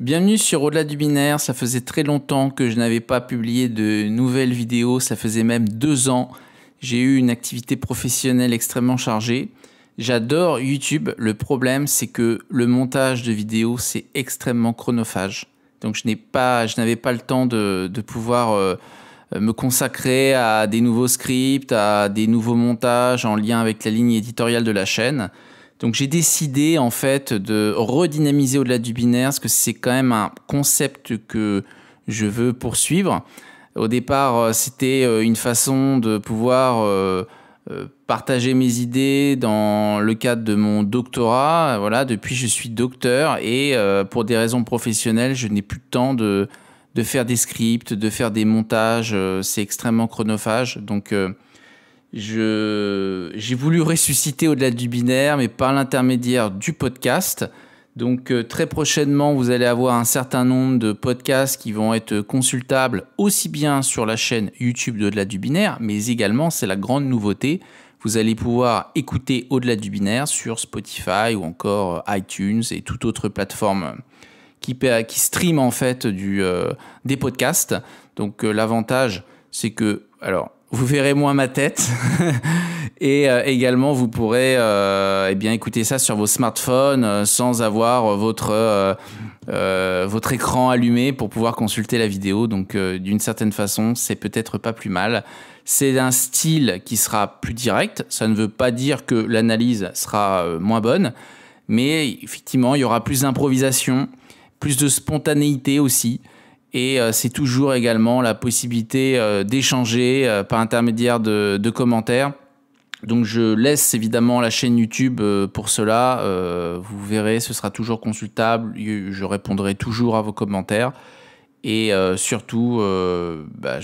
Bienvenue sur Au-delà du binaire, ça faisait très longtemps que je n'avais pas publié de nouvelles vidéos, ça faisait même deux ans. J'ai eu une activité professionnelle extrêmement chargée. J'adore YouTube, le problème c'est que le montage de vidéos c'est extrêmement chronophage. Donc je n'avais pas le temps de, pouvoir euh, me consacrer à des nouveaux scripts, à des nouveaux montages en lien avec la ligne éditoriale de la chaîne. Donc j'ai décidé en fait de redynamiser au-delà du binaire, parce que c'est quand même un concept que je veux poursuivre. Au départ, euh, c'était euh, une façon de pouvoir euh, partager mes idées dans le cadre de mon doctorat. Voilà, depuis je suis docteur et pour des raisons professionnelles, je n'ai plus le temps de, de, faire des scripts, de faire des montages. C'est extrêmement chronophage. Donc j'ai voulu ressusciter au-delà du binaire, mais par l'intermédiaire du podcast. Donc euh, très prochainement, vous allez avoir un certain nombre de podcasts qui vont être consultables aussi bien sur la chaîne YouTube d'au-delà du binaire, mais également, c'est la grande nouveauté, vous allez pouvoir écouter au-delà du binaire sur Spotify ou encore euh, iTunes et toute autre plateforme qui, qui stream en fait du, euh, des podcasts. Donc l'avantage, c'est que, alors vous verrez moins ma tête. et euh, également, vous pourrez euh, eh bien, écouter ça sur vos smartphones euh, sans avoir votre, votre écran allumé pour pouvoir consulter la vidéo. Donc, d'une certaine façon, c'est peut-être pas plus mal. C'est un style qui sera plus direct. Ça ne veut pas dire que l'analyse sera moins bonne. Mais effectivement, il y aura plus d'improvisation, plus de spontanéité aussi. Et euh, c'est toujours également la possibilité euh, d'échanger euh, par intermédiaire de, commentaires. Donc je laisse évidemment la chaîne YouTube pour cela. vous verrez, ce sera toujours consultable. Je répondrai toujours à vos commentaires. Et surtout, bah,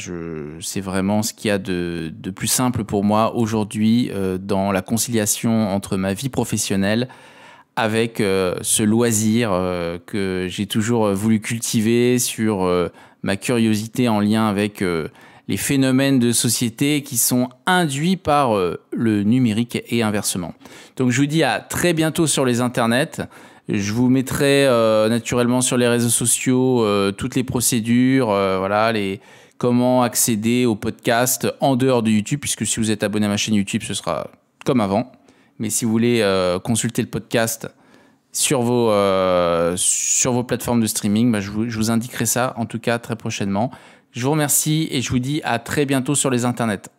c'est vraiment ce qu'il y a de, plus simple pour moi aujourd'hui dans la conciliation entre ma vie professionnelle avec euh, ce loisir euh, que j'ai toujours euh, voulu cultiver sur ma curiosité en lien avec les phénomènes de société qui sont induits par le numérique et inversement. Donc je vous dis à très bientôt sur les internets. Je vous mettrai naturellement sur les réseaux sociaux toutes les procédures, voilà, les, comment accéder au podcast en dehors de YouTube, puisque si vous êtes abonné à ma chaîne YouTube, ce sera comme avant. Mais si vous voulez euh, consulter le podcast sur vos, euh, sur vos plateformes de streaming, bah, je, vous, je vous indiquerai ça en tout cas très prochainement. Je vous remercie et je vous dis à très bientôt sur les internets.